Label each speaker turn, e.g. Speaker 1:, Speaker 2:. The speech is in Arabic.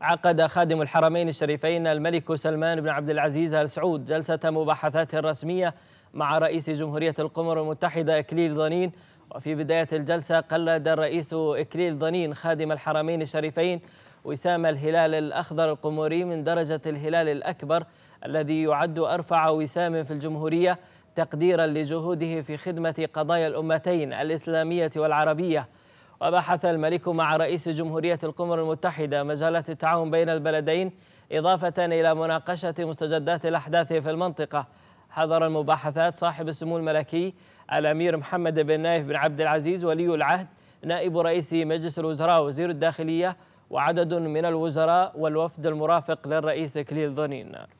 Speaker 1: عقد خادم الحرمين الشريفين الملك سلمان بن عبد العزيز ال سعود جلسة مباحثات رسمية مع رئيس جمهورية القمر المتحدة إكليل ضنين وفي بداية الجلسة قلد الرئيس إكليل ضنين خادم الحرمين الشريفين وسام الهلال الأخضر القمري من درجة الهلال الأكبر الذي يعد أرفع وسام في الجمهورية تقديرا لجهوده في خدمة قضايا الأمتين الإسلامية والعربية وبحث الملك مع رئيس جمهورية القمر المتحدة مجالات التعاون بين البلدين إضافة إلى مناقشة مستجدات الأحداث في المنطقة حضر المباحثات صاحب السمو الملكي الأمير محمد بن نايف بن عبد العزيز ولي العهد نائب رئيس مجلس الوزراء وزير الداخلية وعدد من الوزراء والوفد المرافق للرئيس كليل ظنين